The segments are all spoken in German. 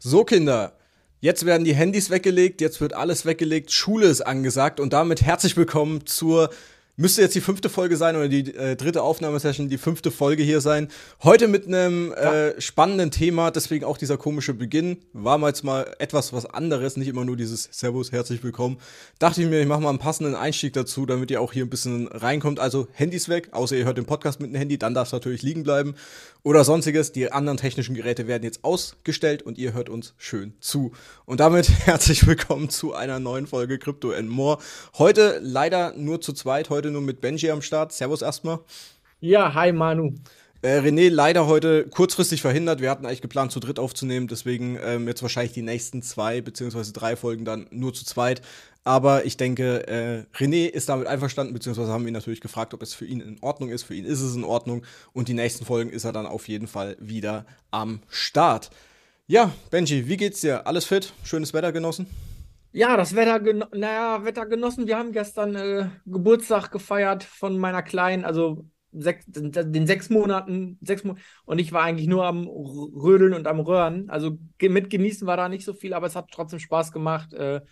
So, Kinder, jetzt werden die Handys weggelegt, jetzt wird alles weggelegt, Schule ist angesagt und damit herzlich willkommen zur müsste jetzt die fünfte Folge sein oder die äh, dritte Aufnahmesession, die fünfte Folge hier sein. Heute mit einem äh, spannenden Thema, deswegen auch dieser komische Beginn. War mal jetzt mal etwas was anderes, nicht immer nur dieses Servus, herzlich willkommen. Dachte ich mir, ich mache mal einen passenden Einstieg dazu, damit ihr auch hier ein bisschen reinkommt. Also Handys weg, außer ihr hört den Podcast mit dem Handy, dann darf es natürlich liegen bleiben oder sonstiges. Die anderen technischen Geräte werden jetzt ausgestellt und ihr hört uns schön zu. Und damit herzlich willkommen zu einer neuen Folge Crypto and More. Heute leider nur zu zweit, heute heute nur mit Benji am Start. Servus erstmal. Ja, hi Manu. Äh, René leider heute kurzfristig verhindert. Wir hatten eigentlich geplant, zu dritt aufzunehmen. Deswegen ähm, jetzt wahrscheinlich die nächsten zwei bzw. drei Folgen dann nur zu zweit. Aber ich denke, äh, René ist damit einverstanden, beziehungsweise haben wir ihn natürlich gefragt, ob es für ihn in Ordnung ist. Für ihn ist es in Ordnung. Und die nächsten Folgen ist er dann auf jeden Fall wieder am Start. Ja, Benji, wie geht's dir? Alles fit? Schönes Wetter genossen? Ja, das Wetter, naja, Wetter genossen. Wir haben gestern äh, Geburtstag gefeiert von meiner Kleinen, also sechs, den sechs Monaten. Sechs Mo und ich war eigentlich nur am Rödeln und am Röhren. Also mit genießen war da nicht so viel, aber es hat trotzdem Spaß gemacht. Äh,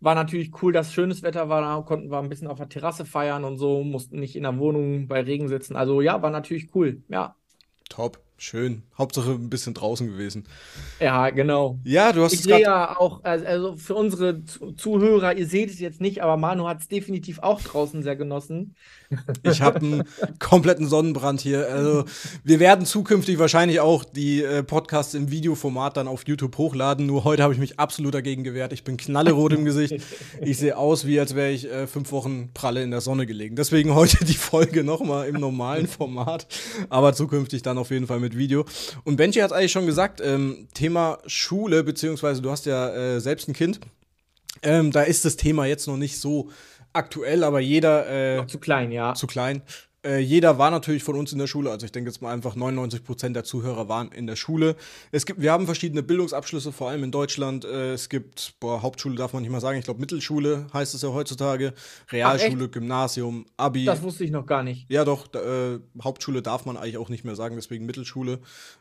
war natürlich cool, dass schönes Wetter war, da konnten wir ein bisschen auf der Terrasse feiern und so, mussten nicht in der Wohnung bei Regen sitzen. Also ja, war natürlich cool, ja. Top. Schön. Hauptsache ein bisschen draußen gewesen. Ja, genau. Ja, du hast ich es sehe ja auch, also, also für unsere Zuhörer, ihr seht es jetzt nicht, aber Manu hat es definitiv auch draußen sehr genossen. Ich habe einen kompletten Sonnenbrand hier. Also wir werden zukünftig wahrscheinlich auch die äh, Podcasts im Videoformat dann auf YouTube hochladen. Nur heute habe ich mich absolut dagegen gewehrt. Ich bin knallerot im Gesicht. Ich sehe aus, wie als wäre ich äh, fünf Wochen pralle in der Sonne gelegen. Deswegen heute die Folge nochmal im normalen Format, aber zukünftig dann auf jeden Fall mit mit Video. Und Benji hat eigentlich schon gesagt, ähm, Thema Schule, beziehungsweise du hast ja äh, selbst ein Kind. Ähm, da ist das Thema jetzt noch nicht so aktuell, aber jeder. Äh, zu klein, ja. Zu klein. Äh, jeder war natürlich von uns in der Schule, also ich denke jetzt mal einfach 99 Prozent der Zuhörer waren in der Schule. Es gibt, wir haben verschiedene Bildungsabschlüsse, vor allem in Deutschland. Äh, es gibt, boah, Hauptschule darf man nicht mal sagen, ich glaube Mittelschule heißt es ja heutzutage, Realschule, Ach, Gymnasium, Abi. Das wusste ich noch gar nicht. Ja, doch, da, äh, Hauptschule darf man eigentlich auch nicht mehr sagen, deswegen Mittelschule.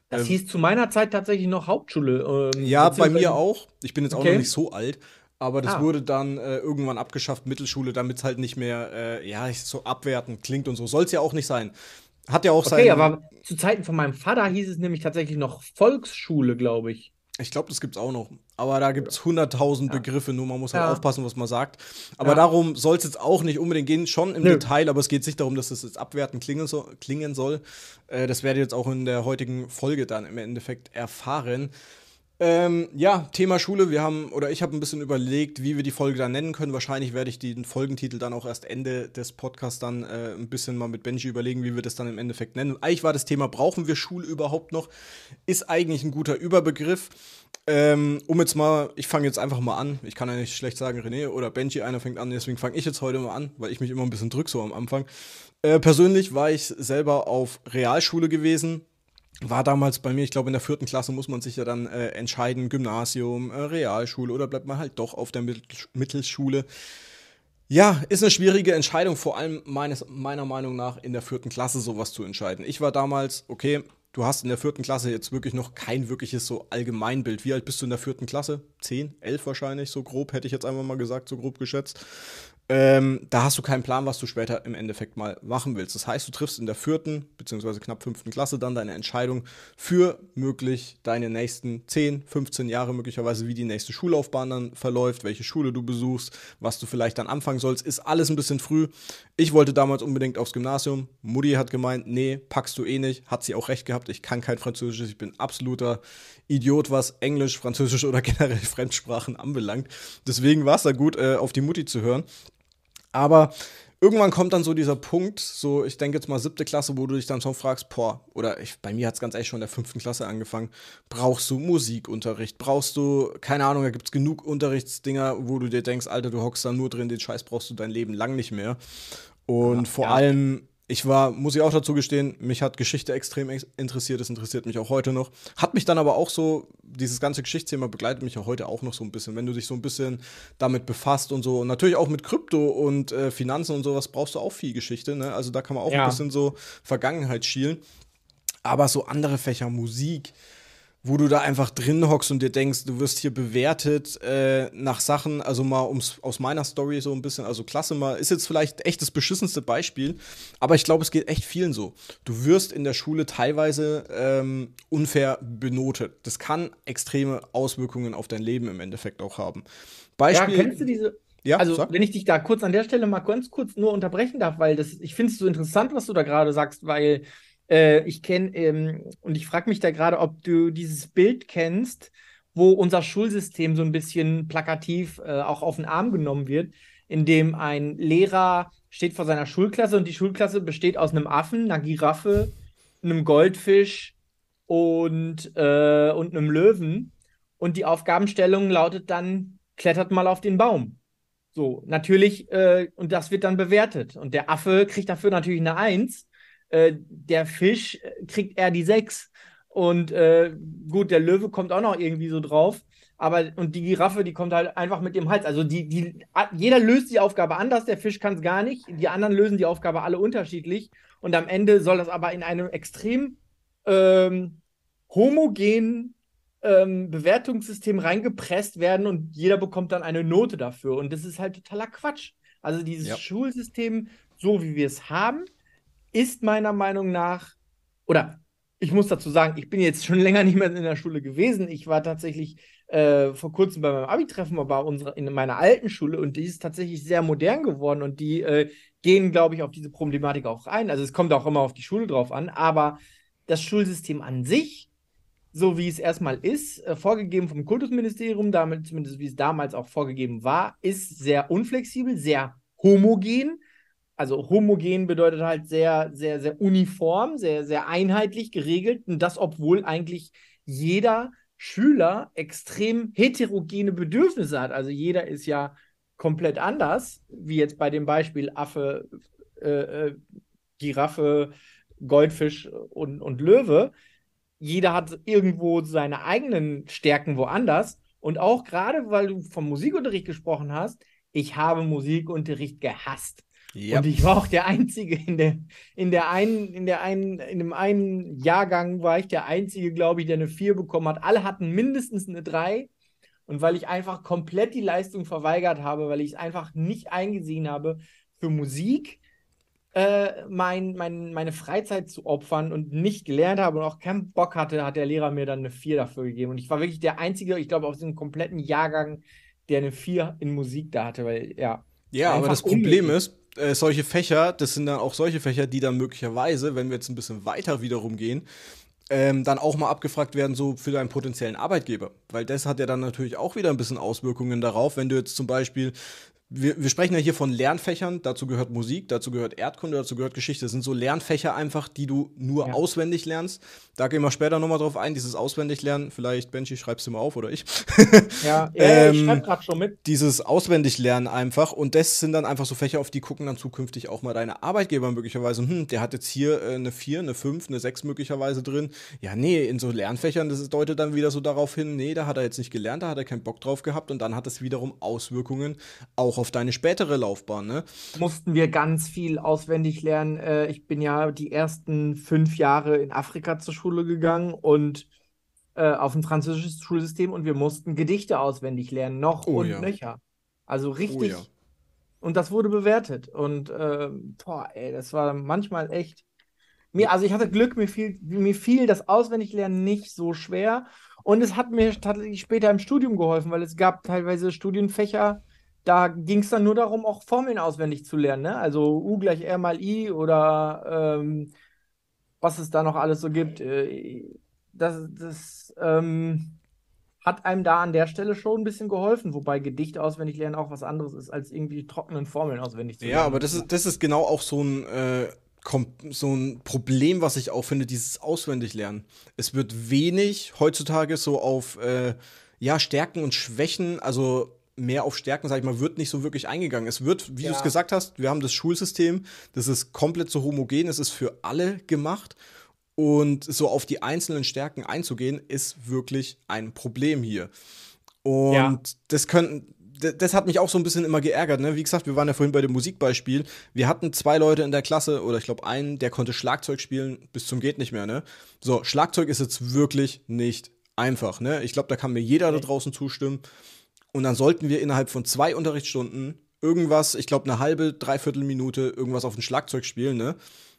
Das ähm, hieß zu meiner Zeit tatsächlich noch Hauptschule. Ähm, ja, bei mir auch. Ich bin jetzt okay. auch noch nicht so alt. Aber das ah. wurde dann äh, irgendwann abgeschafft, Mittelschule, damit es halt nicht mehr, äh, ja, so abwertend klingt und so. Soll es ja auch nicht sein. Hat ja auch sein. Okay, aber zu Zeiten von meinem Vater hieß es nämlich tatsächlich noch Volksschule, glaube ich. Ich glaube, das gibt es auch noch. Aber da gibt es 100.000 ja. Begriffe, nur man muss halt ja. aufpassen, was man sagt. Aber ja. darum soll es jetzt auch nicht unbedingt gehen, schon im Nö. Detail, aber es geht nicht darum, dass es jetzt abwertend klingen, so, klingen soll. Äh, das werdet ihr jetzt auch in der heutigen Folge dann im Endeffekt erfahren. Ähm, ja, Thema Schule. Wir haben, oder ich habe ein bisschen überlegt, wie wir die Folge dann nennen können. Wahrscheinlich werde ich den Folgentitel dann auch erst Ende des Podcasts dann äh, ein bisschen mal mit Benji überlegen, wie wir das dann im Endeffekt nennen. Eigentlich war das Thema, brauchen wir Schule überhaupt noch? Ist eigentlich ein guter Überbegriff. Ähm, um jetzt mal, ich fange jetzt einfach mal an. Ich kann ja nicht schlecht sagen, René oder Benji, einer fängt an, deswegen fange ich jetzt heute mal an, weil ich mich immer ein bisschen drück so am Anfang. Äh, persönlich war ich selber auf Realschule gewesen, war damals bei mir, ich glaube, in der vierten Klasse muss man sich ja dann äh, entscheiden, Gymnasium, äh, Realschule oder bleibt man halt doch auf der Mittelschule. Ja, ist eine schwierige Entscheidung, vor allem meines, meiner Meinung nach in der vierten Klasse sowas zu entscheiden. Ich war damals, okay, du hast in der vierten Klasse jetzt wirklich noch kein wirkliches so Allgemeinbild. Wie alt bist du in der vierten Klasse? Zehn, elf wahrscheinlich, so grob, hätte ich jetzt einfach mal gesagt, so grob geschätzt. Ähm, da hast du keinen Plan, was du später im Endeffekt mal machen willst. Das heißt, du triffst in der vierten bzw. knapp fünften Klasse dann deine Entscheidung für möglich deine nächsten 10, 15 Jahre möglicherweise, wie die nächste Schullaufbahn dann verläuft, welche Schule du besuchst, was du vielleicht dann anfangen sollst, ist alles ein bisschen früh. Ich wollte damals unbedingt aufs Gymnasium. Mutti hat gemeint, nee, packst du eh nicht. Hat sie auch recht gehabt. Ich kann kein Französisch. Ich bin absoluter Idiot, was Englisch, Französisch oder generell Fremdsprachen anbelangt. Deswegen war es da gut, äh, auf die Mutti zu hören. Aber irgendwann kommt dann so dieser Punkt, so ich denke jetzt mal siebte Klasse, wo du dich dann schon fragst, boah, oder ich, bei mir hat es ganz ehrlich schon in der fünften Klasse angefangen, brauchst du Musikunterricht, brauchst du, keine Ahnung, da gibt es genug Unterrichtsdinger, wo du dir denkst, Alter, du hockst da nur drin, den Scheiß brauchst du dein Leben lang nicht mehr. Und ja, vor ja. allem ich war, muss ich auch dazu gestehen, mich hat Geschichte extrem interessiert, es interessiert mich auch heute noch. Hat mich dann aber auch so, dieses ganze Geschichtsthema begleitet mich ja heute auch noch so ein bisschen. Wenn du dich so ein bisschen damit befasst und so, und natürlich auch mit Krypto und äh, Finanzen und sowas brauchst du auch viel Geschichte, ne? Also da kann man auch ja. ein bisschen so Vergangenheit schielen. Aber so andere Fächer, Musik, wo du da einfach drin hockst und dir denkst, du wirst hier bewertet äh, nach Sachen, also mal ums, aus meiner Story so ein bisschen, also klasse mal, ist jetzt vielleicht echt das beschissenste Beispiel, aber ich glaube, es geht echt vielen so. Du wirst in der Schule teilweise ähm, unfair benotet. Das kann extreme Auswirkungen auf dein Leben im Endeffekt auch haben. Beispiel. Ja, kennst du diese? Ja, also, sag. wenn ich dich da kurz an der Stelle mal ganz kurz nur unterbrechen darf, weil das, ich finde es so interessant, was du da gerade sagst, weil äh, ich kenne, ähm, und ich frage mich da gerade, ob du dieses Bild kennst, wo unser Schulsystem so ein bisschen plakativ äh, auch auf den Arm genommen wird, in dem ein Lehrer steht vor seiner Schulklasse und die Schulklasse besteht aus einem Affen, einer Giraffe, einem Goldfisch und, äh, und einem Löwen. Und die Aufgabenstellung lautet dann, klettert mal auf den Baum. So, natürlich, äh, und das wird dann bewertet. Und der Affe kriegt dafür natürlich eine Eins, äh, der Fisch äh, kriegt eher die 6. Und äh, gut, der Löwe kommt auch noch irgendwie so drauf. Aber und die Giraffe, die kommt halt einfach mit dem Hals. Also die, die, jeder löst die Aufgabe anders, der Fisch kann es gar nicht. Die anderen lösen die Aufgabe alle unterschiedlich. Und am Ende soll das aber in einem extrem ähm, homogenen ähm, Bewertungssystem reingepresst werden und jeder bekommt dann eine Note dafür. Und das ist halt totaler Quatsch. Also dieses ja. Schulsystem, so wie wir es haben, ist meiner Meinung nach, oder ich muss dazu sagen, ich bin jetzt schon länger nicht mehr in der Schule gewesen. Ich war tatsächlich äh, vor kurzem bei meinem Abi-Treffen, aber unsere, in meiner alten Schule und die ist tatsächlich sehr modern geworden und die äh, gehen, glaube ich, auf diese Problematik auch ein. Also es kommt auch immer auf die Schule drauf an, aber das Schulsystem an sich, so wie es erstmal ist, äh, vorgegeben vom Kultusministerium, damit zumindest wie es damals auch vorgegeben war, ist sehr unflexibel, sehr homogen also homogen bedeutet halt sehr, sehr, sehr uniform, sehr, sehr einheitlich geregelt. Und das, obwohl eigentlich jeder Schüler extrem heterogene Bedürfnisse hat. Also jeder ist ja komplett anders, wie jetzt bei dem Beispiel Affe, äh, äh Giraffe, Goldfisch und, und Löwe. Jeder hat irgendwo seine eigenen Stärken woanders. Und auch gerade, weil du vom Musikunterricht gesprochen hast, ich habe Musikunterricht gehasst. Yep. Und ich war auch der Einzige in der, in der einen, in der einen, in dem einen Jahrgang war ich der Einzige, glaube ich, der eine 4 bekommen hat. Alle hatten mindestens eine 3. Und weil ich einfach komplett die Leistung verweigert habe, weil ich es einfach nicht eingesehen habe, für Musik äh, mein, mein, meine Freizeit zu opfern und nicht gelernt habe und auch keinen Bock hatte, hat der Lehrer mir dann eine 4 dafür gegeben. Und ich war wirklich der Einzige, ich glaube, aus dem kompletten Jahrgang, der eine 4 in Musik da hatte, weil ja. Ja, aber das Problem ist, äh, solche Fächer, das sind dann auch solche Fächer, die dann möglicherweise, wenn wir jetzt ein bisschen weiter wiederum gehen, ähm, dann auch mal abgefragt werden, so für deinen potenziellen Arbeitgeber. Weil das hat ja dann natürlich auch wieder ein bisschen Auswirkungen darauf, wenn du jetzt zum Beispiel wir, wir, sprechen ja hier von Lernfächern, dazu gehört Musik, dazu gehört Erdkunde, dazu gehört Geschichte. Das sind so Lernfächer einfach, die du nur ja. auswendig lernst. Da gehen wir später nochmal drauf ein, dieses Auswendiglernen. Vielleicht, Benji, schreibst du mal auf oder ich. Ja, ähm, ich schreibe gerade schon mit. Dieses Auswendiglernen einfach. Und das sind dann einfach so Fächer, auf die gucken dann zukünftig auch mal deine Arbeitgeber möglicherweise. Hm, der hat jetzt hier äh, eine 4, eine 5, eine 6 möglicherweise drin. Ja, nee, in so Lernfächern, das deutet dann wieder so darauf hin, nee, da hat er jetzt nicht gelernt, da hat er keinen Bock drauf gehabt. Und dann hat es wiederum Auswirkungen auch auf deine spätere Laufbahn, ne? Mussten wir ganz viel auswendig lernen. Äh, ich bin ja die ersten fünf Jahre in Afrika zur Schule gegangen und äh, auf ein französisches Schulsystem und wir mussten Gedichte auswendig lernen, noch oh, und ja. nöcher. Also oh richtig. Oh, ja. Und das wurde bewertet. Und äh, boah, ey, das war manchmal echt. Mir, also ich hatte Glück, mir fiel, mir fiel das Auswendiglernen nicht so schwer. Und es hat mir tatsächlich später im Studium geholfen, weil es gab teilweise Studienfächer, da ging es dann nur darum, auch Formeln auswendig zu lernen. Ne? Also U gleich R mal I oder ähm, was es da noch alles so gibt. Äh, das, das ähm, hat einem da an der Stelle schon ein bisschen geholfen, wobei Gedicht auswendig lernen auch was anderes ist, als irgendwie trockenen Formeln auswendig zu lernen. Ja, aber das ist, das ist genau auch so ein. Äh so ein Problem, was ich auch finde, dieses Auswendiglernen. Es wird wenig heutzutage so auf äh, ja, Stärken und Schwächen, also mehr auf Stärken, sag ich mal, wird nicht so wirklich eingegangen. Es wird, wie ja. du es gesagt hast, wir haben das Schulsystem, das ist komplett so homogen, es ist für alle gemacht. Und so auf die einzelnen Stärken einzugehen, ist wirklich ein Problem hier. Und ja. das könnten, das hat mich auch so ein bisschen immer geärgert. Ne? Wie gesagt, wir waren ja vorhin bei dem Musikbeispiel. Wir hatten zwei Leute in der Klasse, oder ich glaube einen, der konnte Schlagzeug spielen bis zum geht nicht mehr. Ne? So, Schlagzeug ist jetzt wirklich nicht einfach. Ne? Ich glaube, da kann mir jeder da draußen zustimmen. Und dann sollten wir innerhalb von zwei Unterrichtsstunden irgendwas, ich glaube eine halbe, dreiviertel Minute, irgendwas auf dem Schlagzeug spielen, ne?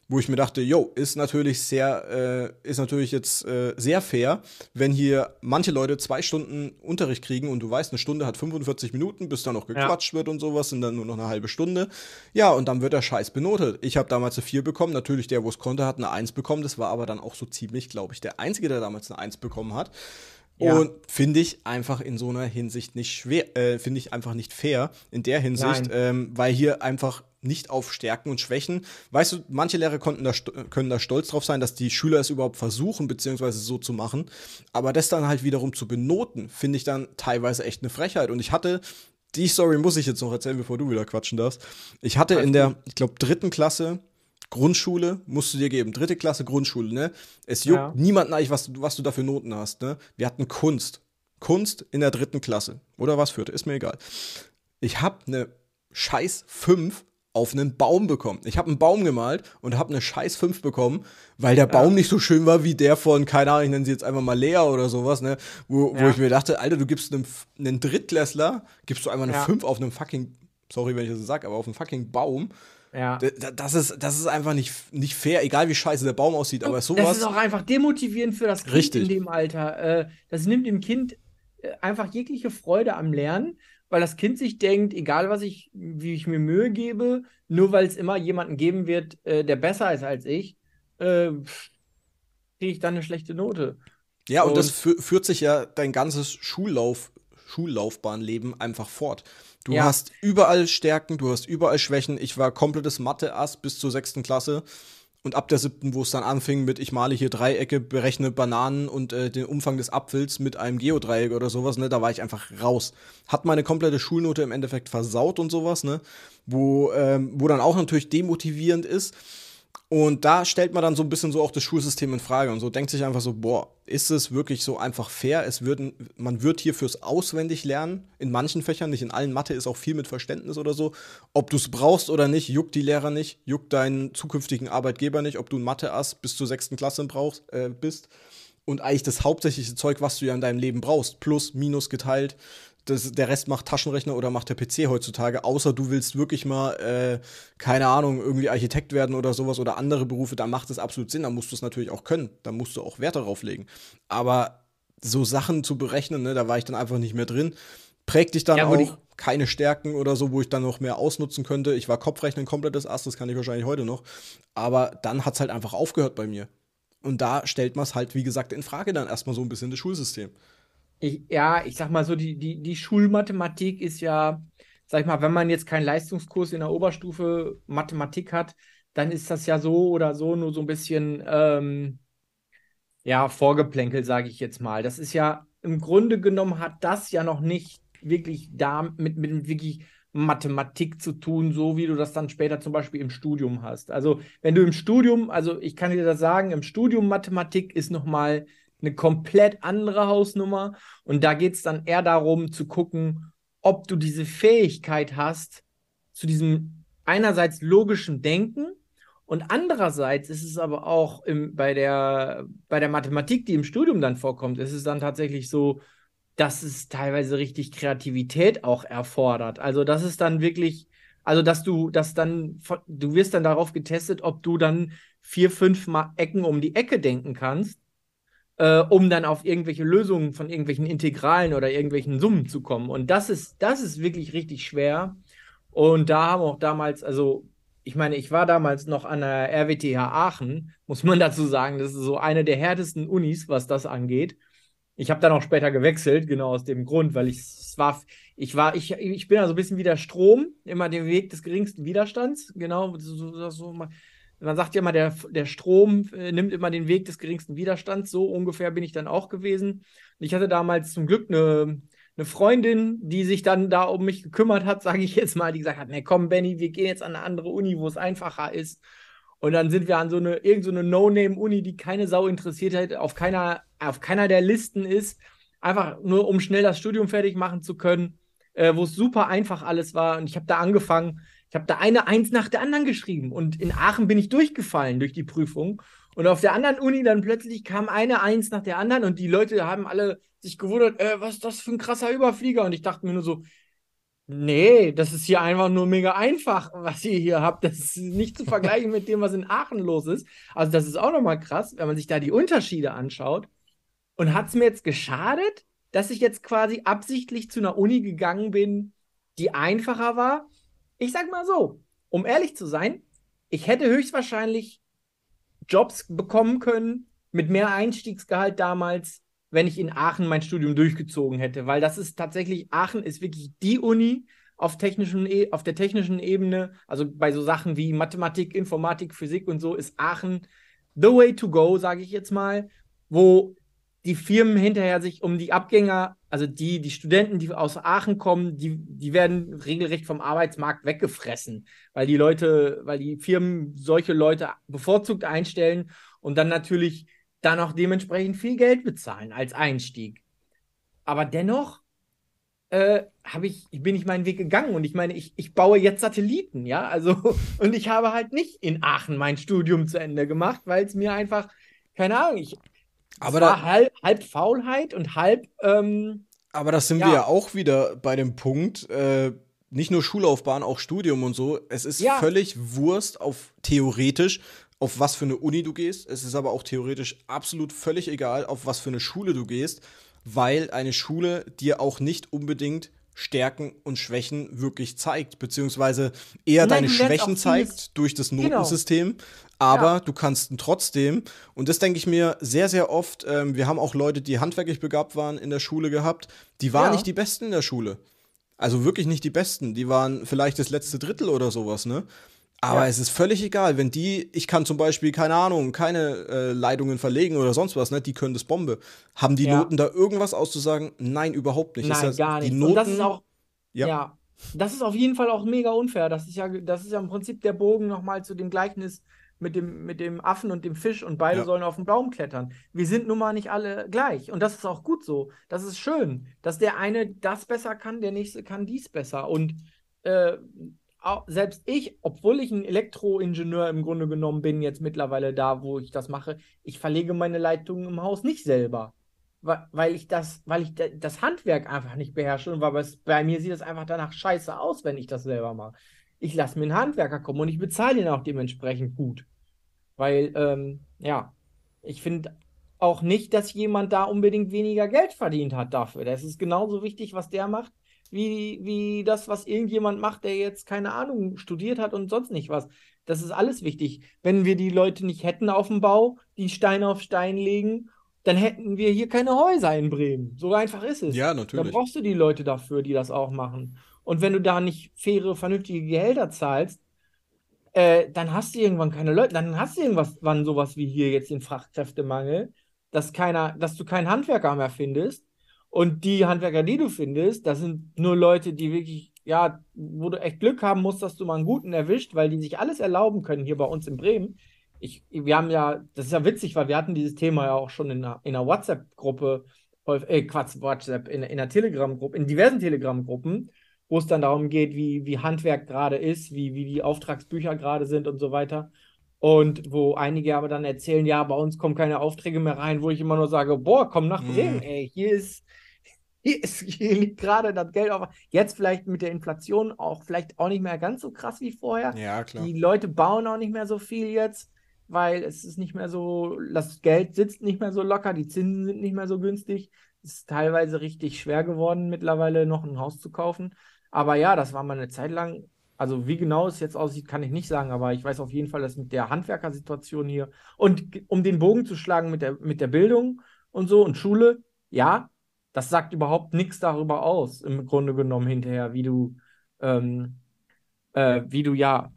Wo ich mir dachte, yo, ist natürlich sehr, äh, ist natürlich jetzt äh, sehr fair, wenn hier manche Leute zwei Stunden Unterricht kriegen und du weißt, eine Stunde hat 45 Minuten, bis da noch gequatscht ja. wird und sowas, sind dann nur noch eine halbe Stunde. Ja, und dann wird der Scheiß benotet. Ich habe damals eine 4 bekommen, natürlich der, wo es konnte, hat eine 1 bekommen. Das war aber dann auch so ziemlich, glaube ich, der Einzige, der damals eine 1 bekommen hat. Und finde ich einfach in so einer Hinsicht nicht schwer, äh, finde ich einfach nicht fair in der Hinsicht, ähm, weil hier einfach nicht auf Stärken und Schwächen. Weißt du, manche Lehrer konnten da, können da stolz drauf sein, dass die Schüler es überhaupt versuchen, beziehungsweise so zu machen. Aber das dann halt wiederum zu benoten, finde ich dann teilweise echt eine Frechheit. Und ich hatte, die Story muss ich jetzt noch erzählen, bevor du wieder quatschen darfst. Ich hatte in der, ich glaube, dritten Klasse Grundschule musst du dir geben. Dritte Klasse Grundschule, ne? Es juckt ja. niemanden eigentlich, was, was du da für Noten hast, ne? Wir hatten Kunst. Kunst in der dritten Klasse. Oder was vierte, ist mir egal. Ich habe eine scheiß 5 auf einen Baum bekommen. Ich habe einen Baum gemalt und habe eine scheiß 5 bekommen, weil der ja. Baum nicht so schön war wie der von, keine Ahnung, ich nenne sie jetzt einfach mal Lea oder sowas, ne? Wo, ja. wo ich mir dachte, Alter, du gibst einem, einem Drittklässler, gibst du einmal eine ja. 5 auf einem fucking, sorry, wenn ich das so sage, aber auf einem fucking Baum. Ja. Das ist, das ist einfach nicht, nicht fair, egal wie scheiße der Baum aussieht, aber sowas. Das ist auch einfach demotivierend für das Kind richtig. in dem Alter. Äh, das nimmt dem Kind äh, einfach jegliche Freude am Lernen, weil das Kind sich denkt, egal was ich, wie ich mir Mühe gebe, nur weil es immer jemanden geben wird, äh, der besser ist als ich, kriege ich dann eine schlechte Note. Ja, und, und das führt sich ja dein ganzes Schullauf, Schullaufbahnleben einfach fort. Du ja. hast überall Stärken, du hast überall Schwächen. Ich war komplettes Mathe-Ass bis zur sechsten Klasse. Und ab der siebten, wo es dann anfing mit, ich male hier Dreiecke, berechne Bananen und äh, den Umfang des Apfels mit einem Geodreieck oder sowas, ne, da war ich einfach raus. Hat meine komplette Schulnote im Endeffekt versaut und sowas, ne, wo, ähm, wo dann auch natürlich demotivierend ist, und da stellt man dann so ein bisschen so auch das Schulsystem in Frage und so denkt sich einfach so, boah, ist es wirklich so einfach fair? Es würden, man wird hier fürs auswendig lernen, in manchen Fächern, nicht in allen. Mathe ist auch viel mit Verständnis oder so. Ob du es brauchst oder nicht, juckt die Lehrer nicht, juckt deinen zukünftigen Arbeitgeber nicht, ob du ein Mathe-Ass bis zur sechsten Klasse brauchst, äh, bist. Und eigentlich das hauptsächliche Zeug, was du ja in deinem Leben brauchst, plus, minus geteilt, das, der Rest macht Taschenrechner oder macht der PC heutzutage, außer du willst wirklich mal, äh, keine Ahnung, irgendwie Architekt werden oder sowas oder andere Berufe, da macht es absolut Sinn, da musst du es natürlich auch können, da musst du auch Wert darauf legen. Aber so Sachen zu berechnen, ne, da war ich dann einfach nicht mehr drin. Prägt dich dann ja, auch keine Stärken oder so, wo ich dann noch mehr ausnutzen könnte. Ich war Kopfrechnen komplettes Ast, das kann ich wahrscheinlich heute noch. Aber dann hat es halt einfach aufgehört bei mir. Und da stellt man es halt, wie gesagt, in Frage dann erstmal so ein bisschen das Schulsystem ich, ja, ich sag mal so, die, die, die Schulmathematik ist ja, sag ich mal, wenn man jetzt keinen Leistungskurs in der Oberstufe Mathematik hat, dann ist das ja so oder so nur so ein bisschen, ähm, ja, Vorgeplänkel, sage ich jetzt mal. Das ist ja, im Grunde genommen hat das ja noch nicht wirklich da mit, mit wirklich Mathematik zu tun, so wie du das dann später zum Beispiel im Studium hast. Also wenn du im Studium, also ich kann dir das sagen, im Studium Mathematik ist nochmal mal eine komplett andere Hausnummer. Und da geht es dann eher darum zu gucken, ob du diese Fähigkeit hast, zu diesem einerseits logischen Denken und andererseits ist es aber auch im, bei, der, bei der Mathematik, die im Studium dann vorkommt, ist es dann tatsächlich so, dass es teilweise richtig Kreativität auch erfordert. Also das ist dann wirklich, also dass du, das dann, du wirst dann darauf getestet, ob du dann vier, fünf Mal Ecken um die Ecke denken kannst äh, um dann auf irgendwelche Lösungen von irgendwelchen Integralen oder irgendwelchen Summen zu kommen. Und das ist, das ist wirklich richtig schwer. Und da haben auch damals, also ich meine, ich war damals noch an der RWTH Aachen, muss man dazu sagen, das ist so eine der härtesten Unis, was das angeht. Ich habe dann auch später gewechselt, genau aus dem Grund, weil ich es war, ich war, ich, ich bin da so ein bisschen wie der Strom, immer den Weg des geringsten Widerstands, genau, so, so, so, man sagt ja immer, der, der Strom äh, nimmt immer den Weg des geringsten Widerstands. So ungefähr bin ich dann auch gewesen. Und ich hatte damals zum Glück eine, eine Freundin, die sich dann da um mich gekümmert hat, sage ich jetzt mal, die gesagt hat, nee, komm, Benny, wir gehen jetzt an eine andere Uni, wo es einfacher ist. Und dann sind wir an so eine irgend so No-Name-Uni, die keine Sau interessiert hat, auf keiner, auf keiner der Listen ist, einfach nur um schnell das Studium fertig machen zu können, äh, wo es super einfach alles war. Und ich habe da angefangen ich habe da eine eins nach der anderen geschrieben und in Aachen bin ich durchgefallen durch die Prüfung. Und auf der anderen Uni dann plötzlich kam eine eins nach der anderen und die Leute haben alle sich gewundert, äh, was ist das für ein krasser Überflieger? Und ich dachte mir nur so, nee, das ist hier einfach nur mega einfach, was ihr hier habt. Das ist nicht zu vergleichen mit dem, was in Aachen los ist. Also das ist auch nochmal krass, wenn man sich da die Unterschiede anschaut. Und hat es mir jetzt geschadet, dass ich jetzt quasi absichtlich zu einer Uni gegangen bin, die einfacher war? ich sag mal so, um ehrlich zu sein, ich hätte höchstwahrscheinlich Jobs bekommen können mit mehr Einstiegsgehalt damals, wenn ich in Aachen mein Studium durchgezogen hätte, weil das ist tatsächlich, Aachen ist wirklich die Uni auf, technischen, e, auf der technischen Ebene, also bei so Sachen wie Mathematik, Informatik, Physik und so, ist Aachen the way to go, sage ich jetzt mal, wo die Firmen hinterher sich um die Abgänger, also die, die Studenten, die aus Aachen kommen, die, die werden regelrecht vom Arbeitsmarkt weggefressen, weil die Leute, weil die Firmen solche Leute bevorzugt einstellen und dann natürlich dann auch dementsprechend viel Geld bezahlen als Einstieg. Aber dennoch äh, habe ich, bin ich meinen Weg gegangen und ich meine, ich, ich baue jetzt Satelliten, ja, also und ich habe halt nicht in Aachen mein Studium zu Ende gemacht, weil es mir einfach keine Ahnung, ich aber da, halb, halb, Faulheit und halb. Ähm, aber das sind ja. wir ja auch wieder bei dem Punkt, äh, nicht nur Schullaufbahn, auch Studium und so. Es ist ja. völlig Wurst auf theoretisch, auf was für eine Uni du gehst. Es ist aber auch theoretisch absolut völlig egal, auf was für eine Schule du gehst, weil eine Schule dir auch nicht unbedingt Stärken und Schwächen wirklich zeigt, beziehungsweise eher Nein, deine Schwächen zeigt durch das genau. Notensystem. Genau. Aber ja. du kannst trotzdem, und das denke ich mir sehr, sehr oft, ähm, wir haben auch Leute, die handwerklich begabt waren in der Schule gehabt, die waren ja. nicht die Besten in der Schule. Also wirklich nicht die Besten, die waren vielleicht das letzte Drittel oder sowas, ne? Aber ja. es ist völlig egal, wenn die, ich kann zum Beispiel, keine Ahnung, keine äh, Leitungen verlegen oder sonst was, ne? die können das Bombe. Haben die ja. Noten da irgendwas auszusagen? Nein, überhaupt nicht. Nein, das gar nicht. Die Noten, Und das ist auch, ja. ja. das ist auf jeden Fall auch mega unfair. Das ist ja, das ist ja im Prinzip der Bogen nochmal zu dem Gleichnis mit dem, mit dem Affen und dem Fisch und beide ja. sollen auf den Baum klettern. Wir sind nun mal nicht alle gleich. Und das ist auch gut so. Das ist schön, dass der eine das besser kann, der nächste kann dies besser. Und äh, selbst ich, obwohl ich ein Elektroingenieur im Grunde genommen bin, jetzt mittlerweile da, wo ich das mache, ich verlege meine Leitungen im Haus nicht selber. Weil ich das, weil ich das Handwerk einfach nicht beherrsche und weil es, bei mir sieht es einfach danach scheiße aus, wenn ich das selber mache. Ich lasse mir einen Handwerker kommen und ich bezahle ihn auch dementsprechend gut. Weil, ähm, ja, ich finde auch nicht, dass jemand da unbedingt weniger Geld verdient hat dafür. Das ist genauso wichtig, was der macht, wie, wie das, was irgendjemand macht, der jetzt keine Ahnung studiert hat und sonst nicht was. Das ist alles wichtig. Wenn wir die Leute nicht hätten auf dem Bau, die Stein auf Stein legen, dann hätten wir hier keine Häuser in Bremen. So einfach ist es. Ja, natürlich. Da brauchst du die Leute dafür, die das auch machen. Und wenn du da nicht faire, vernünftige Gehälter zahlst, äh, dann hast du irgendwann keine Leute, dann hast du irgendwann sowas wie hier jetzt den Fachkräftemangel, dass keiner, dass du keinen Handwerker mehr findest und die Handwerker, die du findest, das sind nur Leute, die wirklich, ja, wo du echt Glück haben musst, dass du mal einen guten erwischt, weil die sich alles erlauben können hier bei uns in Bremen. Ich, wir haben ja, das ist ja witzig, weil wir hatten dieses Thema ja auch schon in einer, in einer WhatsApp-Gruppe, äh, Quatsch, WhatsApp, in, in einer Telegram-Gruppe, in diversen Telegram-Gruppen, wo es dann darum geht, wie, wie Handwerk gerade ist, wie, wie die Auftragsbücher gerade sind und so weiter. Und wo einige aber dann erzählen, ja, bei uns kommen keine Aufträge mehr rein, wo ich immer nur sage, boah, komm nach mhm. Bremen, ey, hier ist, hier, ist, hier liegt gerade das Geld auf. Jetzt vielleicht mit der Inflation auch vielleicht auch nicht mehr ganz so krass wie vorher. Ja, klar. Die Leute bauen auch nicht mehr so viel jetzt, weil es ist nicht mehr so, das Geld sitzt nicht mehr so locker, die Zinsen sind nicht mehr so günstig. Es ist teilweise richtig schwer geworden, mittlerweile noch ein Haus zu kaufen. Aber ja, das war mal eine Zeit lang. Also wie genau es jetzt aussieht, kann ich nicht sagen, aber ich weiß auf jeden Fall, dass mit der Handwerkersituation hier und um den Bogen zu schlagen mit der, mit der Bildung und so und Schule, ja, das sagt überhaupt nichts darüber aus, im Grunde genommen hinterher, wie du, ähm, äh, wie du ja,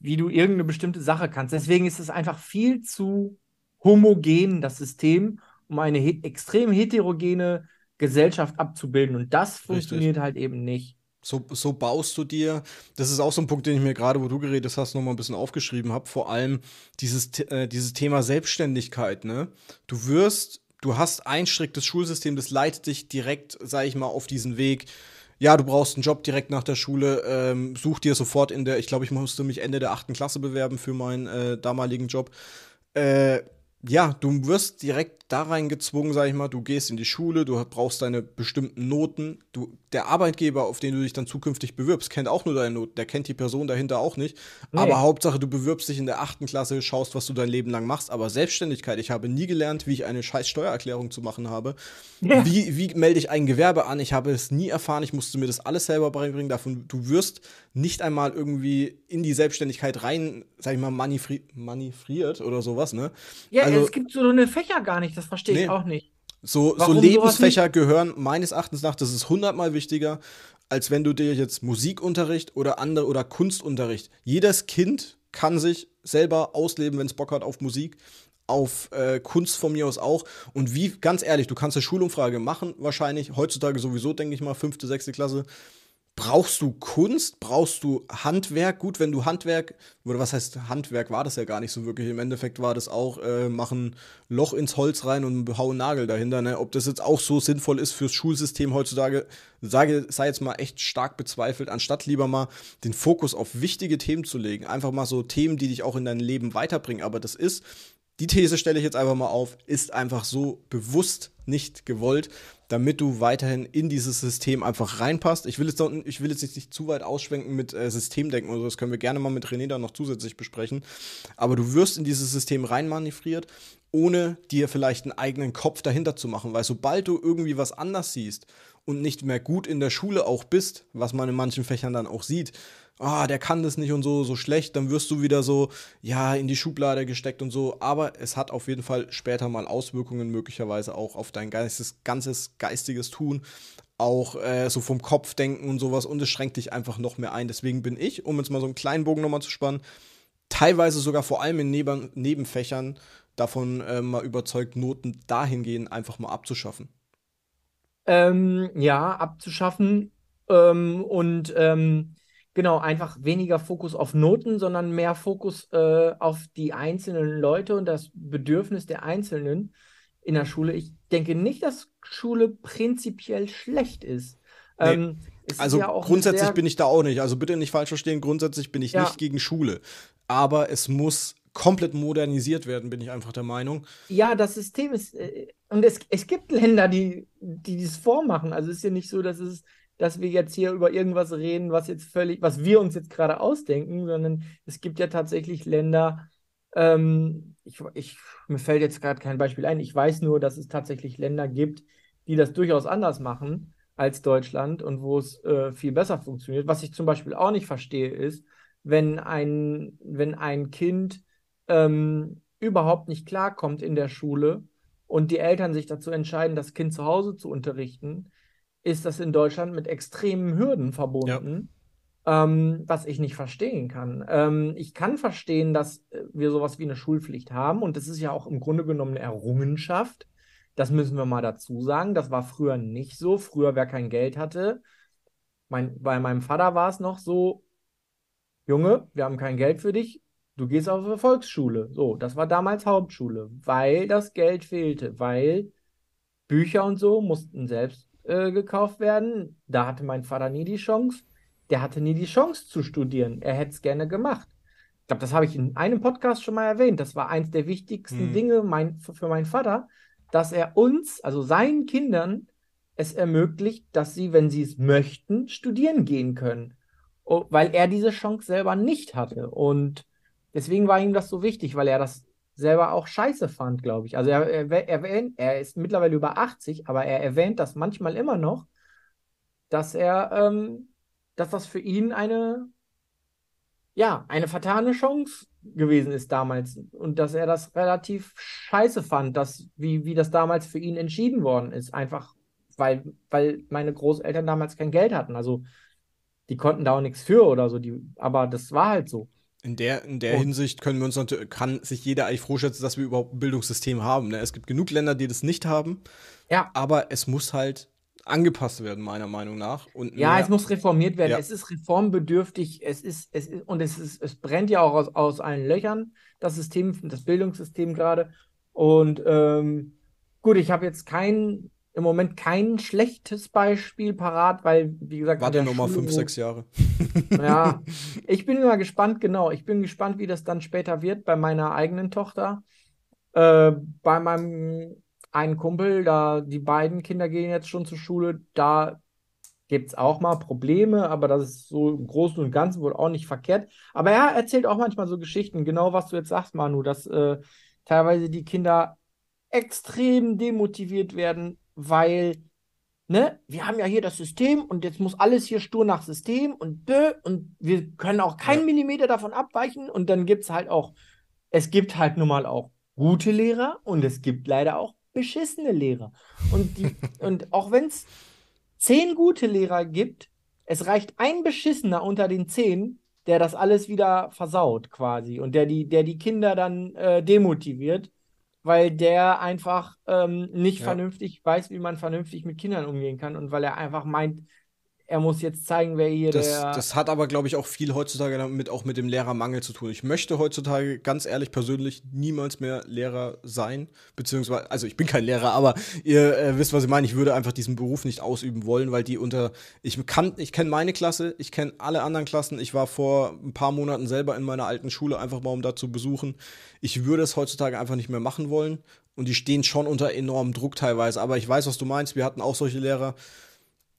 wie du irgendeine bestimmte Sache kannst. Deswegen ist es einfach viel zu homogen, das System, um eine he extrem heterogene Gesellschaft abzubilden. Und das funktioniert Richtig. halt eben nicht. So, so baust du dir, das ist auch so ein Punkt, den ich mir gerade, wo du geredet hast, nochmal ein bisschen aufgeschrieben habe, vor allem dieses, äh, dieses Thema Selbstständigkeit. Ne? Du wirst du hast ein striktes Schulsystem, das leitet dich direkt, sag ich mal, auf diesen Weg. Ja, du brauchst einen Job direkt nach der Schule, ähm, such dir sofort in der, ich glaube, ich musste mich Ende der achten Klasse bewerben für meinen äh, damaligen Job. Äh, ja, du wirst direkt da reingezwungen, sag ich mal, du gehst in die Schule, du brauchst deine bestimmten Noten, du, der Arbeitgeber, auf den du dich dann zukünftig bewirbst, kennt auch nur deine Noten, der kennt die Person dahinter auch nicht, nee. aber Hauptsache, du bewirbst dich in der achten Klasse, schaust, was du dein Leben lang machst, aber Selbstständigkeit, ich habe nie gelernt, wie ich eine scheiß Steuererklärung zu machen habe, ja. wie, wie melde ich ein Gewerbe an, ich habe es nie erfahren, ich musste mir das alles selber beibringen, davon, du wirst nicht einmal irgendwie in die Selbstständigkeit rein, sag ich mal, manifri manifriert oder sowas, ne? Ja, also, es gibt so eine Fächer gar nicht, das verstehe nee. ich auch nicht. So, so Lebensfächer gehören meines Erachtens nach, das ist hundertmal wichtiger, als wenn du dir jetzt Musikunterricht oder andere oder Kunstunterricht. Jedes Kind kann sich selber ausleben, wenn es Bock hat auf Musik, auf äh, Kunst von mir aus auch. Und wie, ganz ehrlich, du kannst eine Schulumfrage machen, wahrscheinlich, heutzutage sowieso, denke ich mal, fünfte, sechste Klasse brauchst du Kunst, brauchst du Handwerk. Gut, wenn du Handwerk, oder was heißt Handwerk, war das ja gar nicht so wirklich. Im Endeffekt war das auch, äh, machen Loch ins Holz rein und hauen Nagel dahinter. Ne? Ob das jetzt auch so sinnvoll ist fürs Schulsystem heutzutage, sage, sei jetzt mal echt stark bezweifelt, anstatt lieber mal den Fokus auf wichtige Themen zu legen. Einfach mal so Themen, die dich auch in dein Leben weiterbringen. Aber das ist, die These stelle ich jetzt einfach mal auf, ist einfach so bewusst nicht gewollt, damit du weiterhin in dieses System einfach reinpasst. Ich will jetzt, noch, ich will jetzt nicht, zu weit ausschwenken mit äh, Systemdenken oder so, das können wir gerne mal mit René dann noch zusätzlich besprechen. Aber du wirst in dieses System reinmanövriert, ohne dir vielleicht einen eigenen Kopf dahinter zu machen, weil sobald du irgendwie was anders siehst und nicht mehr gut in der Schule auch bist, was man in manchen Fächern dann auch sieht, ah, oh, der kann das nicht und so, so schlecht, dann wirst du wieder so, ja, in die Schublade gesteckt und so. Aber es hat auf jeden Fall später mal Auswirkungen möglicherweise auch auf dein geistes, ganzes geistiges Tun, auch äh, so vom Kopf denken und sowas. Und es schränkt dich einfach noch mehr ein. Deswegen bin ich, um jetzt mal so einen kleinen Bogen nochmal zu spannen, teilweise sogar vor allem in Neben Nebenfächern davon äh, mal überzeugt, Noten dahingehend einfach mal abzuschaffen. Ähm, ja, abzuschaffen. Ähm, und ähm Genau, einfach weniger Fokus auf Noten, sondern mehr Fokus äh, auf die einzelnen Leute und das Bedürfnis der Einzelnen in der Schule. Ich denke nicht, dass Schule prinzipiell schlecht ist. Nee. Ähm, also ja grundsätzlich sehr... bin ich da auch nicht. Also bitte nicht falsch verstehen, grundsätzlich bin ich ja. nicht gegen Schule. Aber es muss komplett modernisiert werden, bin ich einfach der Meinung. Ja, das System ist. Äh, und es, es gibt Länder, die, die das vormachen. Also es ist ja nicht so, dass es dass wir jetzt hier über irgendwas reden, was jetzt völlig, was wir uns jetzt gerade ausdenken, sondern es gibt ja tatsächlich Länder, ähm, ich, ich, mir fällt jetzt gerade kein Beispiel ein, ich weiß nur, dass es tatsächlich Länder gibt, die das durchaus anders machen als Deutschland und wo es äh, viel besser funktioniert. Was ich zum Beispiel auch nicht verstehe, ist, wenn ein, wenn ein Kind ähm, überhaupt nicht klarkommt in der Schule und die Eltern sich dazu entscheiden, das Kind zu Hause zu unterrichten, ist das in Deutschland mit extremen Hürden verbunden, ja. ähm, was ich nicht verstehen kann. Ähm, ich kann verstehen, dass äh, wir sowas wie eine Schulpflicht haben und das ist ja auch im Grunde genommen eine Errungenschaft. Das müssen wir mal dazu sagen. Das war früher nicht so. Früher, wer kein Geld hatte, mein, bei meinem Vater war es noch so, Junge, wir haben kein Geld für dich, du gehst auf eine Volksschule. So, das war damals Hauptschule, weil das Geld fehlte, weil Bücher und so mussten selbst äh, gekauft werden. Da hatte mein Vater nie die Chance. Der hatte nie die Chance zu studieren. Er hätte es gerne gemacht. Ich glaube, das habe ich in einem Podcast schon mal erwähnt. Das war eins der wichtigsten mhm. Dinge mein, für, für meinen Vater, dass er uns, also seinen Kindern, es ermöglicht, dass sie, wenn sie es möchten, studieren gehen können. Oh, weil er diese Chance selber nicht hatte. Und deswegen war ihm das so wichtig, weil er das selber auch scheiße fand, glaube ich. Also er, er, erwähnt, er ist mittlerweile über 80, aber er erwähnt das manchmal immer noch, dass er, ähm, dass das für ihn eine, ja, eine vertane Chance gewesen ist damals und dass er das relativ scheiße fand, dass, wie, wie das damals für ihn entschieden worden ist, einfach weil, weil meine Großeltern damals kein Geld hatten. Also die konnten da auch nichts für oder so, die, aber das war halt so. In der, in der Hinsicht können wir uns natürlich, kann sich jeder eigentlich vorschätzen, dass wir überhaupt ein Bildungssystem haben. Ne? Es gibt genug Länder, die das nicht haben. Ja. Aber es muss halt angepasst werden, meiner Meinung nach. Und ja, es muss reformiert werden. Ja. Es ist reformbedürftig. Es ist, es ist, und es ist, es brennt ja auch aus, aus allen Löchern, das System, das Bildungssystem gerade. Und ähm, gut, ich habe jetzt keinen im Moment kein schlechtes Beispiel parat, weil, wie gesagt. Warte nochmal fünf, sechs Jahre. ja, ich bin mal gespannt, genau. Ich bin gespannt, wie das dann später wird bei meiner eigenen Tochter. Äh, bei meinem einen Kumpel, da die beiden Kinder gehen jetzt schon zur Schule, da gibt es auch mal Probleme, aber das ist so im Großen und Ganzen wohl auch nicht verkehrt. Aber er erzählt auch manchmal so Geschichten, genau was du jetzt sagst, Manu, dass äh, teilweise die Kinder extrem demotiviert werden, weil, ne, wir haben ja hier das System und jetzt muss alles hier stur nach System und dö, und wir können auch keinen ja. Millimeter davon abweichen und dann gibt es halt auch, es gibt halt nun mal auch gute Lehrer und es gibt leider auch beschissene Lehrer. Und, die, und auch wenn es zehn gute Lehrer gibt, es reicht ein beschissener unter den zehn, der das alles wieder versaut quasi und der die, der die Kinder dann äh, demotiviert weil der einfach ähm, nicht ja. vernünftig weiß, wie man vernünftig mit Kindern umgehen kann und weil er einfach meint, er muss jetzt zeigen, wer hier das, der. Das hat aber, glaube ich, auch viel heutzutage damit auch mit dem Lehrermangel zu tun. Ich möchte heutzutage ganz ehrlich persönlich niemals mehr Lehrer sein, beziehungsweise, also ich bin kein Lehrer, aber ihr äh, wisst, was ich meine. Ich würde einfach diesen Beruf nicht ausüben wollen, weil die unter. Ich kann, ich kenne meine Klasse, ich kenne alle anderen Klassen. Ich war vor ein paar Monaten selber in meiner alten Schule, einfach mal um da zu besuchen. Ich würde es heutzutage einfach nicht mehr machen wollen. Und die stehen schon unter enormem Druck teilweise. Aber ich weiß, was du meinst. Wir hatten auch solche Lehrer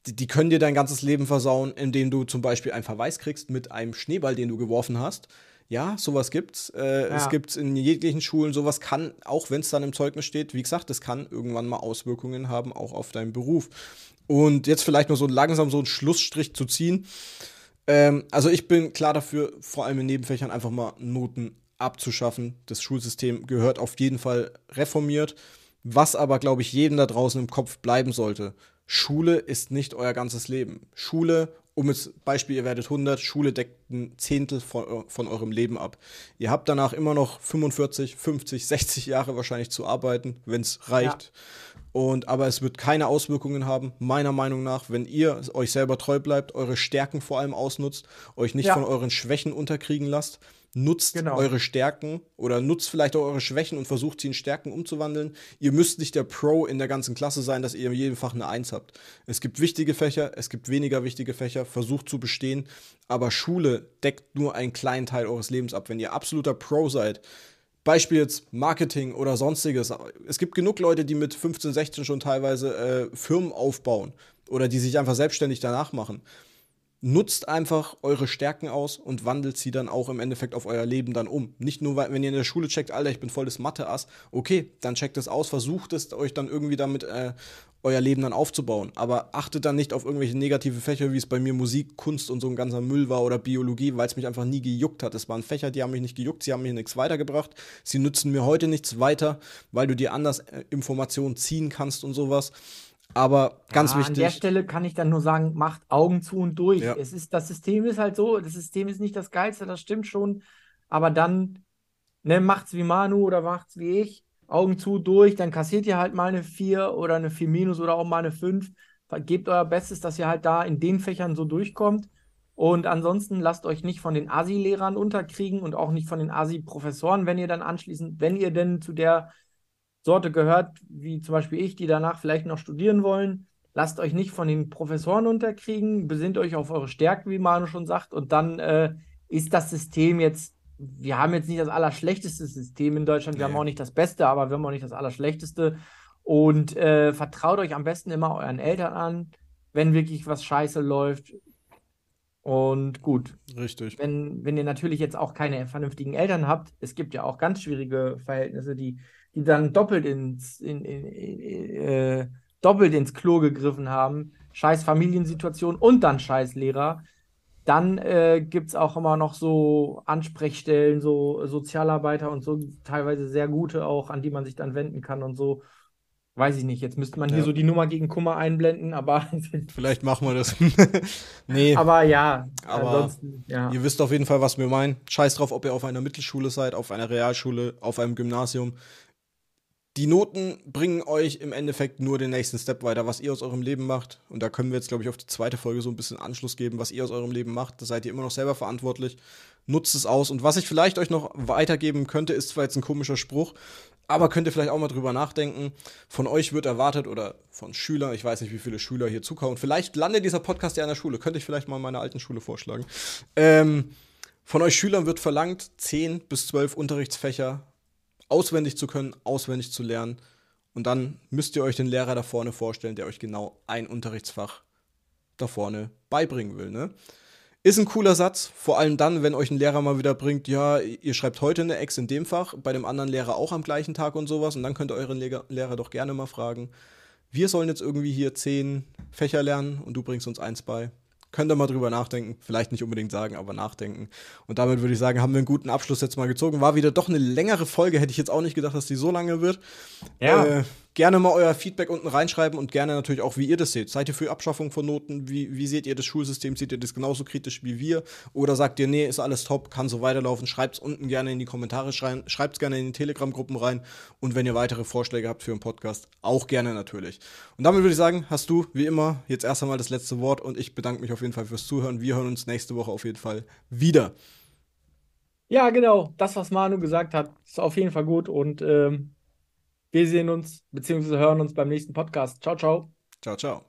die, die können dir dein ganzes Leben versauen, indem du zum Beispiel einen Verweis kriegst mit einem Schneeball, den du geworfen hast. Ja, sowas gibt's. Äh, ja. Es gibt's in jeglichen Schulen. Sowas kann, auch wenn es dann im Zeugnis steht, wie gesagt, das kann irgendwann mal Auswirkungen haben, auch auf deinen Beruf. Und jetzt vielleicht nur so langsam so einen Schlussstrich zu ziehen. Ähm, also ich bin klar dafür, vor allem in Nebenfächern einfach mal Noten abzuschaffen. Das Schulsystem gehört auf jeden Fall reformiert. Was aber, glaube ich, jedem da draußen im Kopf bleiben sollte. Schule ist nicht euer ganzes Leben. Schule, um das Beispiel, ihr werdet 100, Schule deckt ein Zehntel von, von eurem Leben ab. Ihr habt danach immer noch 45, 50, 60 Jahre wahrscheinlich zu arbeiten, wenn es reicht. Ja. Und aber es wird keine Auswirkungen haben, meiner Meinung nach, wenn ihr euch selber treu bleibt, eure Stärken vor allem ausnutzt, euch nicht ja. von euren Schwächen unterkriegen lasst Nutzt genau. eure Stärken oder nutzt vielleicht auch eure Schwächen und versucht sie in Stärken umzuwandeln. Ihr müsst nicht der Pro in der ganzen Klasse sein, dass ihr in jedem Fach eine Eins habt. Es gibt wichtige Fächer, es gibt weniger wichtige Fächer, versucht zu bestehen, aber Schule deckt nur einen kleinen Teil eures Lebens ab. Wenn ihr absoluter Pro seid, Beispiel jetzt Marketing oder sonstiges. Es gibt genug Leute, die mit 15, 16 schon teilweise äh, Firmen aufbauen oder die sich einfach selbstständig danach machen nutzt einfach eure Stärken aus und wandelt sie dann auch im Endeffekt auf euer Leben dann um. Nicht nur, wenn ihr in der Schule checkt, Alter, ich bin volles Mathe-Ass, okay, dann checkt es aus, versucht es euch dann irgendwie damit äh, euer Leben dann aufzubauen. Aber achtet dann nicht auf irgendwelche negative Fächer, wie es bei mir Musik, Kunst und so ein ganzer Müll war oder Biologie, weil es mich einfach nie gejuckt hat. Es waren Fächer, die haben mich nicht gejuckt, sie haben mir nichts weitergebracht, sie nützen mir heute nichts weiter, weil du dir anders äh, Informationen ziehen kannst und sowas. Aber ganz ja, wichtig. An der Stelle kann ich dann nur sagen, macht Augen zu und durch. Ja. Es ist, das System ist halt so, das System ist nicht das Geilste, das stimmt schon. Aber dann, ne, macht's wie Manu oder macht's wie ich. Augen zu, durch, dann kassiert ihr halt mal eine 4 oder eine 4 minus oder auch mal eine 5. Gebt euer Bestes, dass ihr halt da in den Fächern so durchkommt. Und ansonsten lasst euch nicht von den ASI-Lehrern unterkriegen und auch nicht von den ASI-Professoren, wenn ihr dann anschließend, wenn ihr denn zu der Sorte gehört, wie zum Beispiel ich, die danach vielleicht noch studieren wollen. Lasst euch nicht von den Professoren unterkriegen, besinnt euch auf eure Stärken, wie Manu schon sagt, und dann äh, ist das System jetzt, wir haben jetzt nicht das allerschlechteste System in Deutschland, wir nee. haben auch nicht das Beste, aber wir haben auch nicht das allerschlechteste. Und äh, vertraut euch am besten immer euren Eltern an, wenn wirklich was scheiße läuft. Und gut. Richtig. Wenn, wenn ihr natürlich jetzt auch keine vernünftigen Eltern habt, es gibt ja auch ganz schwierige Verhältnisse, die die dann doppelt ins, in, in, in, äh, doppelt ins Klo gegriffen haben, scheiß Familiensituation und dann scheiß Lehrer. Dann äh, gibt es auch immer noch so Ansprechstellen, so Sozialarbeiter und so, teilweise sehr gute auch, an die man sich dann wenden kann und so. Weiß ich nicht, jetzt müsste man ja. hier so die Nummer gegen Kummer einblenden, aber. Vielleicht machen wir das. nee. Aber ja, aber ansonsten, ja. Ihr wisst auf jeden Fall, was wir meinen. Scheiß drauf, ob ihr auf einer Mittelschule seid, auf einer Realschule, auf einem Gymnasium die Noten bringen euch im Endeffekt nur den nächsten Step weiter, was ihr aus eurem Leben macht. Und da können wir jetzt, glaube ich, auf die zweite Folge so ein bisschen Anschluss geben, was ihr aus eurem Leben macht. Da seid ihr immer noch selber verantwortlich. Nutzt es aus. Und was ich vielleicht euch noch weitergeben könnte, ist zwar jetzt ein komischer Spruch, aber könnt ihr vielleicht auch mal drüber nachdenken. Von euch wird erwartet oder von Schülern, ich weiß nicht, wie viele Schüler hier zukommen. Vielleicht landet dieser Podcast ja an der Schule. Könnte ich vielleicht mal in meiner alten Schule vorschlagen. Ähm, von euch Schülern wird verlangt, 10 bis 12 Unterrichtsfächer auswendig zu können, auswendig zu lernen. Und dann müsst ihr euch den Lehrer da vorne vorstellen, der euch genau ein Unterrichtsfach da vorne beibringen will. Ne? Ist ein cooler Satz, vor allem dann, wenn euch ein Lehrer mal wieder bringt, ja, ihr schreibt heute eine Ex in dem Fach, bei dem anderen Lehrer auch am gleichen Tag und sowas. Und dann könnt ihr euren Lehrer, Lehrer doch gerne mal fragen, wir sollen jetzt irgendwie hier zehn Fächer lernen und du bringst uns eins bei. Könnt ihr mal drüber nachdenken, vielleicht nicht unbedingt sagen, aber nachdenken. Und damit würde ich sagen, haben wir einen guten Abschluss jetzt mal gezogen. War wieder doch eine längere Folge, hätte ich jetzt auch nicht gedacht, dass die so lange wird. Ja. Äh, gerne mal euer Feedback unten reinschreiben und gerne natürlich auch, wie ihr das seht. Seid ihr für Abschaffung von Noten? Wie, wie seht ihr das Schulsystem? Seht ihr das genauso kritisch wie wir? Oder sagt ihr, nee, ist alles top, kann so weiterlaufen? Schreibt es unten gerne in die Kommentare, schreibt es gerne in die Telegram-Gruppen rein. Und wenn ihr weitere Vorschläge habt für einen Podcast, auch gerne natürlich. Und damit würde ich sagen, hast du wie immer jetzt erst einmal das letzte Wort und ich bedanke mich auf jeden Fall fürs Zuhören. Wir hören uns nächste Woche auf jeden Fall wieder. Ja, genau. Das, was Manu gesagt hat, ist auf jeden Fall gut und ähm wir sehen uns bzw. hören uns beim nächsten Podcast. Ciao, ciao. Ciao, ciao.